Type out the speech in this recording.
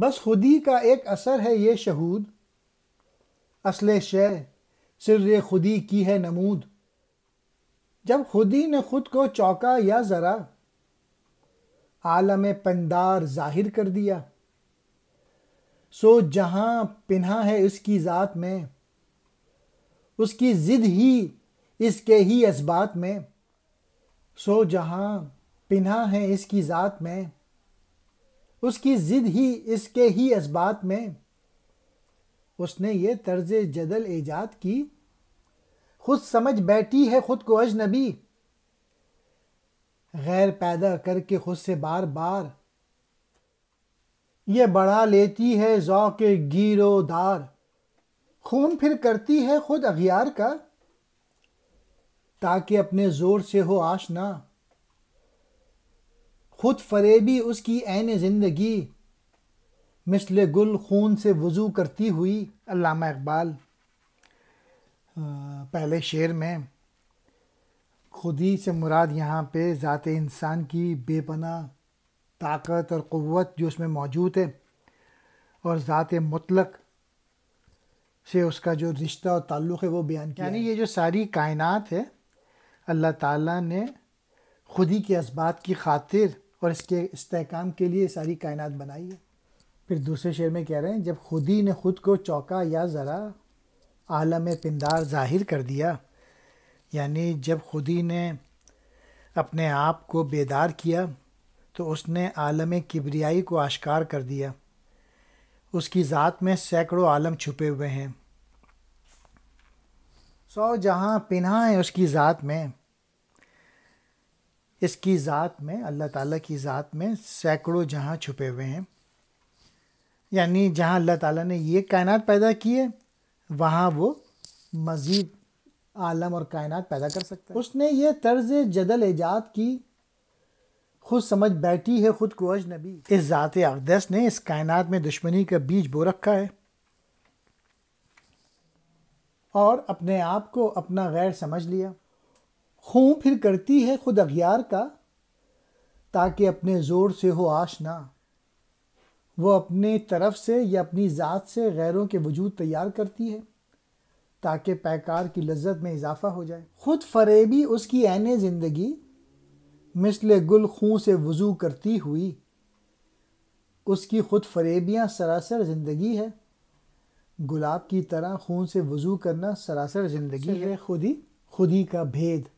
बस खुदी का एक असर है ये शहूद असल शय सिर खुदी की है नमूद जब खुदी ने खुद को चौका या ज़रा आलम पंदार जाहिर कर दिया सो जहां पिन्हा है उसकी ज़ात में उसकी ज़िद ही इसके ही इस बात में सो जहां पिन्हा है इसकी ज़ात में उसकी जिद ही इसके ही इसबात में उसने ये तर्ज जदल ईजाद की खुद समझ बैठी है खुद को अजनबी गैर पैदा करके खुद से बार बार ये बढ़ा लेती है जौक गिरोदार खून फिर करती है खुद अगियार का ताकि अपने जोर से हो आशना खुद फरेबी उसकी ऐन ज़िंदगी मिसल गुल खून से वज़ू करती हुई अलामा इकबाल पहले शेर में खुदी से मुराद यहाँ पे ज़ात इंसान की बेपना ताकत और क़वत जो उसमें मौजूद है और ज़ात मतलक से उसका जो रिश्ता और ताल्लुक़ है वो बयान किया यानी ये जो सारी कायनात है अल्लाह ताला ने खुदी के इस्बात की खातिर और इसके इस्तेकाम के लिए सारी कायनात बनाई है फिर दूसरे शेर में कह रहे हैं जब खुद ही ने खुद को चौका या ज़रा आलम पिंदार जाहिर कर दिया यानी जब खुद ही ने अपने आप को बेदार किया तो उसने आलम किबरियाई को आश्कार कर दिया उसकी ज़ात में सैकड़ों आलम छुपे हुए हैं सौ जहाँ पिन्हा है उसकी ज़ात में इसकी ज़ात में अल्लाह ताला की ज़ात में सैकड़ों जहाँ छुपे हुए हैं यानी जहाँ अल्लाह ताला ने ये कायनात पैदा की है वहाँ वो मज़ीद आलम और कायनात पैदा कर सकता है उसने ये तर्ज जदल एजाद की खुद समझ बैठी है खुद को नबी इस ज़ात अकदस ने इस कायनात में दुश्मनी का बीज बो रखा है और अपने आप को अपना गैर समझ लिया खों फिर करती है खुद अखियार का ताकि अपने ज़ोर से हो आशना वो अपने तरफ से या अपनी ज़ात से गैरों के वजूद तैयार करती है ताकि पैकार की लज्जत में इजाफा हो जाए खुद फरेबी उसकी आन ज़िंदगी मिसल गुल खूँ से वज़ू करती हुई उसकी खुद फरेबियाँ सरासर ज़िंदगी है गुलाब की तरह खून से वज़ू करना सरासर ज़िंदगी है खुद ही खुद ही का भेद